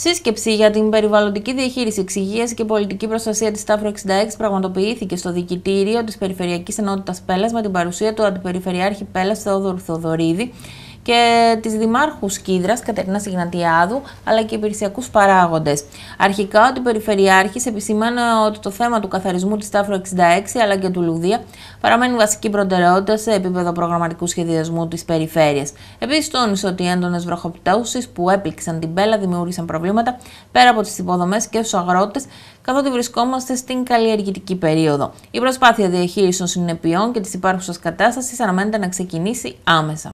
Σύσκεψη για την περιβαλλοντική διαχείριση, εξυγίαση και πολιτική προστασία της Τάφρο 66 πραγματοποιήθηκε στο Δικητήριο της Περιφερειακής Ενότητας Πέλας με την παρουσία του Αντιπεριφερειάρχη Πέλας Θεόδωρου Θεοδωρίδη και της Δημάρχους Κίδρας Κατερίνα Συγνατιάδου, αλλά και υπηρεσιακούς παράγοντες. Αρχικά, ο Περιφερειάρχη επισημάνε ότι το θέμα του καθαρισμού της Τάφρο 66 αλλά και του Λουδία παραμένει βασική προτεραιότητα σε επίπεδο προγραμματικού σχεδιασμού της περιφέρειας. Επίσης, τόνισε ότι οι έντονες βροχοπτώσεις που έπληξαν την Πέλα δημιούργησαν προβλήματα πέρα από τις υποδομές και στους αγρότες, καθότι βρισκόμαστε στην καλλιεργητική περίοδο. Η προσπάθεια διαχείρισης των συνεπειών και της υπάρχουσας κατάστασης αναμένεται να ξεκινήσει άμεσα.